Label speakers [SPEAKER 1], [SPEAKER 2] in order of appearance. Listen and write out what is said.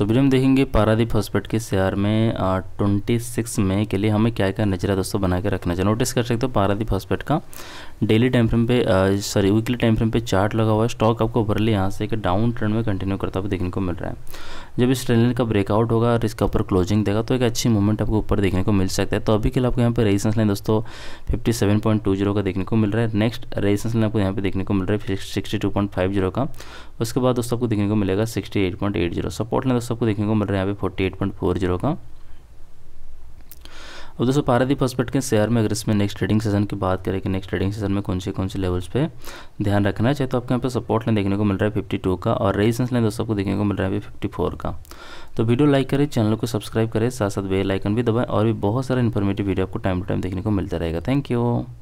[SPEAKER 1] तो वीडियो में देखेंगे पारादीप हॉस्पिटल के शेयर में ट्वेंटी सिक्स मई के लिए हमें क्या क्या नजरा दोस्तों बना के रखना चाहिए नोटिस कर सकते हो पारादीप हॉस्पिटल का डेली टाइम फ्रेम पे सॉरी वीकली टाइम फ्रेम पे चार्ट लगा हुआ है स्टॉक आपको ओवरली यहाँ से एक डाउन ट्रेंड में कंटिन्यू करता हुआ देखने को मिल रहा है जब इस ट्रेंड का ब्रेकआउट होगा और इसका ऊपर क्लोजिंग देगा तो एक अच्छी मूवमेंट आपको ऊपर देखने को मिल सकता है तो अभी के लिए आपको यहाँ पर रेजिस्टेंस लाइन दोस्तों fifty seven point two zero का देखने को मिल रहा है नेक्स्ट रेजिस्टेंस लाइन आपको यहाँ पे देखने को मिल रहा है sixty two point five zero का उसके बाद दोस्तों आपको देखने को मिलेगा sixty eight point eight zero support लें दोस्तों आपको देखने को मिल रहा है यहाँ पे forty eight point four zero का अब दोस्तों पारादीप हॉस्पिटल के शेयर में अगर इसमें नेक्स्ट ट्रेडिंग सेशन की बात करें कि नेक्स्ट ट्रेडिंग सेशन में कौन से कौन से लेवल्स पे ध्यान रखना है चाहे तो आपके यहाँ पे सपोर्ट लें देखने को मिल रहा है फिफ्टी टू का और रेजिस्टेंस लें दोस्तों आपको देखने को मिल रहा है फिफ्टी फोर का तो वीडियो लाइक करें चैनल को सब्सक्राइब करें साथ साथ बेल आइकन भी दबाएं और भी बहुत सारा इन्फॉर्मेटिव वीडियो आपको टाइम टू टाइम देखने को मिलता रहेगा थैंक यू